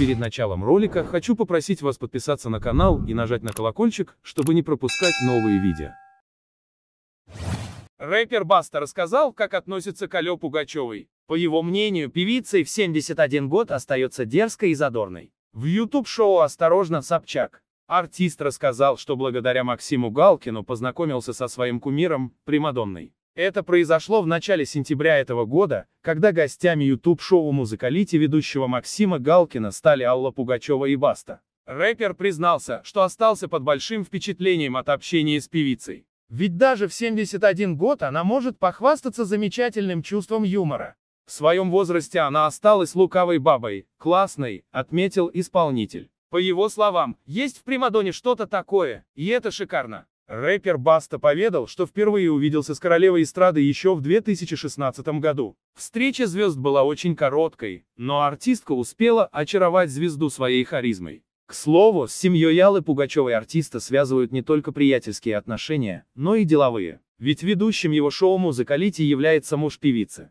Перед началом ролика хочу попросить вас подписаться на канал и нажать на колокольчик, чтобы не пропускать новые видео. Рэпер Баста рассказал, как относится к Алё Пугачевой. По его мнению, певица и в 71 год остается дерзкой и задорной. В YouTube-шоу «Осторожно, Собчак» артист рассказал, что благодаря Максиму Галкину познакомился со своим кумиром, Примадонной. Это произошло в начале сентября этого года, когда гостями YouTube-шоу «Музыкалити» ведущего Максима Галкина стали Алла Пугачева и Баста. Рэпер признался, что остался под большим впечатлением от общения с певицей. Ведь даже в 71 год она может похвастаться замечательным чувством юмора. В своем возрасте она осталась лукавой бабой, классной, отметил исполнитель. По его словам, есть в Примадоне что-то такое, и это шикарно. Рэпер Баста поведал, что впервые увиделся с королевой эстрады еще в 2016 году. Встреча звезд была очень короткой, но артистка успела очаровать звезду своей харизмой. К слову, с семьей Ялы Пугачевой артиста связывают не только приятельские отношения, но и деловые. Ведь ведущим его шоу «Музыкалити» является муж певицы.